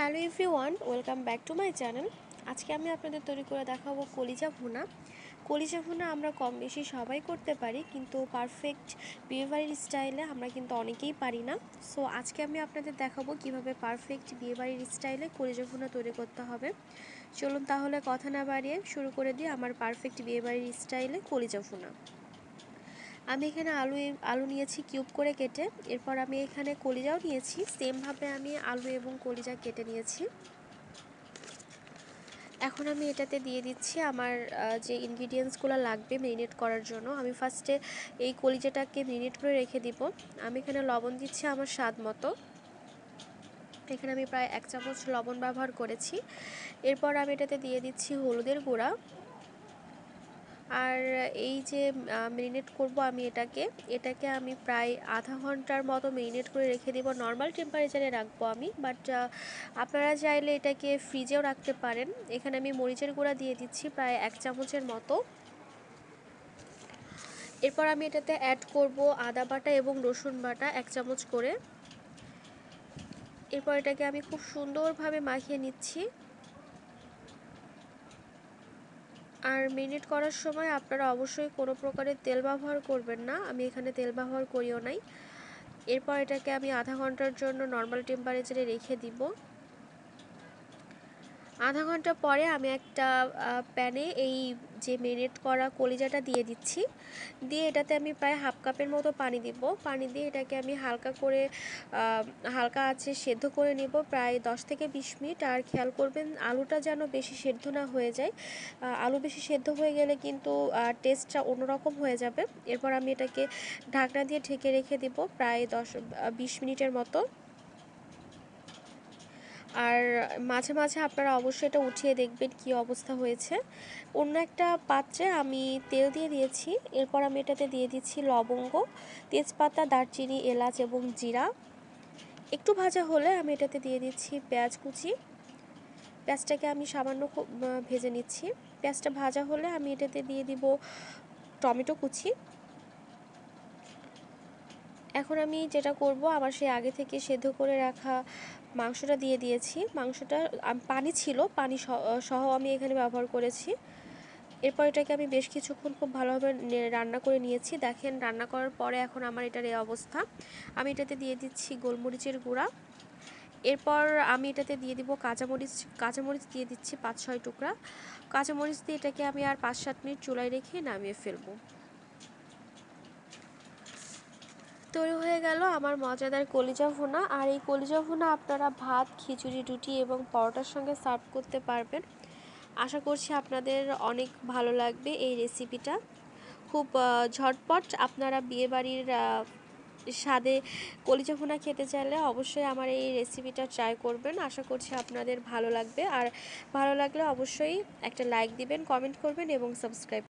hello everyone welcome back to my channel আজকে আমি আপনাদের তৈরি করে দেখাবো কলিজা ভুনা কলিজা ভুনা আমরা কম বেশি সবাই করতে পারি কিন্তু পারফেক্ট বিয়েবাড়ির স্টাইলে আমরা কিন্তু অনেকেই পারি না সো আজকে আমি আপনাদের দেখাবো কিভাবে পারফেক্ট বিয়েবাড়ির স্টাইলে কলিজা ভুনা তৈরি করতে হবে চলুন তাহলে কথা না বাড়িয়ে শুরু করে দিই আমার পারফেক্ট বিয়েবাড়ির স্টাইলে কলিজা ভুনা আমি এখানে আলু আলু নিয়েছি কিউব করে কেটে এরপর আমি এখানে কলিজাও নিয়েছি সেমভাবে আমি আলু এবং কলিজা কেটে নিয়েছি এখন আমি এটাতে দিয়ে দিচ্ছি আমার যে ইনগ্রিডিয়েন্টসগুলো লাগবে মেরিনেট করার জন্য আমি ফার্স্টে এই কলিজাটাকে মেরিনেট করে রেখে দিব আমি এখানে লবণ দিচ্ছি আমার স্বাদ মতো এখানে আমি প্রায় এক চামচ লবণ ব্যবহার করেছি এরপর আমি এটাতে দিয়ে দিচ্ছি হলুদের গুঁড়া আর এই যে মেরিনেট করব আমি এটাকে এটাকে আমি প্রায় আধা ঘন্টার মতো মেরিনেট করে রেখে দেব নর্মাল টেম্পারেচারে রাখবো আমি বাট আপনারা চাইলে এটাকে ফ্রিজেও রাখতে পারেন এখানে আমি মরিচের গুঁড়া দিয়ে দিচ্ছি প্রায় এক চামচের মতো এরপর আমি এটাতে অ্যাড করব আদা বাটা এবং রসুন বাটা এক চামচ করে এরপর এটাকে আমি খুব সুন্দরভাবে মাখিয়ে নিচ্ছি আর মেরিনেট করার সময় আপনারা অবশ্যই কোনো প্রকারের তেল ব্যবহার করবেন না আমি এখানে তেল ব্যবহার করিও নাই এরপর এটাকে আমি আধা ঘন্টার জন্য নর্মাল টেম্পারেচারে রেখে দিব আধা ঘন্টা পরে আমি একটা প্যানে এই যে মেরিনেট করা কলিজাটা দিয়ে দিচ্ছি দিয়ে এটাতে আমি প্রায় হাফ কাপের মতো পানি দিব পানি দিয়ে এটাকে আমি হালকা করে হালকা আছে সেদ্ধ করে নেব প্রায় 10 থেকে 20 মিনিট আর খেয়াল করবেন আলুটা যেন বেশি সেদ্ধ না হয়ে যায় আলু বেশি সেদ্ধ হয়ে গেলে কিন্তু টেস্টটা অন্যরকম হয়ে যাবে এরপর আমি এটাকে ঢাকনা দিয়ে ঢেকে রেখে দিব প্রায় দশ বিশ মিনিটের মতো আর মাঝে মাঝে আপনারা অবশ্যই এটা উঠিয়ে দেখবেন কি অবস্থা হয়েছে অন্য একটা পাত্রে আমি তেল দিয়ে দিয়েছি এরপর আমি এটাতে দিয়ে দিচ্ছি লবঙ্গ তেজপাতা দারচিনি এলাচ এবং জিরা একটু ভাজা হলে আমি এটাতে দিয়ে দিচ্ছি পেঁয়াজ কুচি পেঁয়াজটাকে আমি সামান্য ভেজে নিচ্ছি পেঁয়াজটা ভাজা হলে আমি এটাতে দিয়ে দিব টমেটো কুচি এখন আমি যেটা করব আমার সেই আগে থেকে সেদ্ধ করে রাখা মাংসটা দিয়ে দিয়েছি মাংসটা পানি ছিল পানি সহ আমি এখানে ব্যবহার করেছি এরপর এটাকে আমি বেশ কিছুক্ষণ খুব ভালোভাবে রান্না করে নিয়েছি দেখেন রান্না করার পরে এখন আমার এটার এই অবস্থা আমি এটাতে দিয়ে দিচ্ছি গোলমরিচের গুঁড়া এরপর আমি এটাতে দিয়ে দিব কাঁচামরিচ কাঁচামরিচ দিয়ে দিচ্ছি পাঁচ ছয় টুকরা কাঁচামরিচ দিয়ে এটাকে আমি আর পাঁচ সাত মিনিট চুলায় রেখে নামিয়ে ফেলবো তৈরি হয়ে গেল আমার মজাদার কলিজা ভুনা আর এই কলিজা ভুনা আপনারা ভাত খিচুড়ি রুটি এবং পরোটার সঙ্গে সার্ভ করতে পারবেন আশা করছি আপনাদের অনেক ভালো লাগবে এই রেসিপিটা খুব ঝটপট আপনারা বিয়েবাড়ির স্বাদে কলিজা ভুনা খেতে চাইলে অবশ্যই আমার এই রেসিপিটা ট্রাই করবেন আশা করছি আপনাদের ভালো লাগবে আর ভালো লাগলে অবশ্যই একটা লাইক দিবেন কমেন্ট করবেন এবং সাবস্ক্রাইব